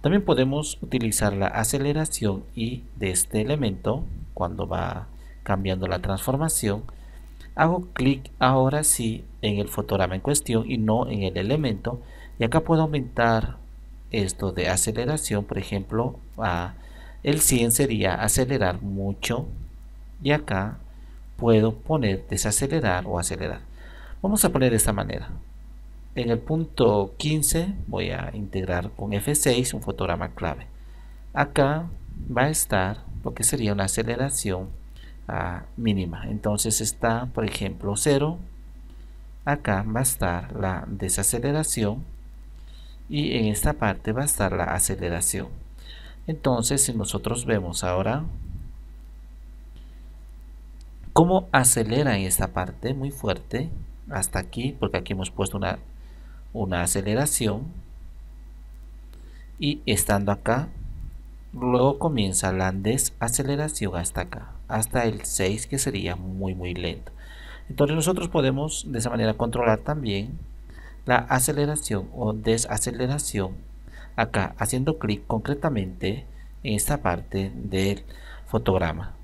También podemos utilizar la aceleración y de este elemento, cuando va cambiando la transformación, hago clic ahora sí en el fotograma en cuestión y no en el elemento. Y acá puedo aumentar esto de aceleración, por ejemplo, a el 100 sería acelerar mucho y acá puedo poner desacelerar o acelerar. Vamos a poner de esta manera. En el punto 15 voy a integrar con F6 un fotograma clave. Acá va a estar lo que sería una aceleración ah, mínima. Entonces está, por ejemplo, 0. Acá va a estar la desaceleración y en esta parte va a estar la aceleración. Entonces, si nosotros vemos ahora cómo acelera en esta parte muy fuerte hasta aquí, porque aquí hemos puesto una una aceleración y estando acá luego comienza la desaceleración hasta acá hasta el 6 que sería muy muy lento entonces nosotros podemos de esa manera controlar también la aceleración o desaceleración acá haciendo clic concretamente en esta parte del fotograma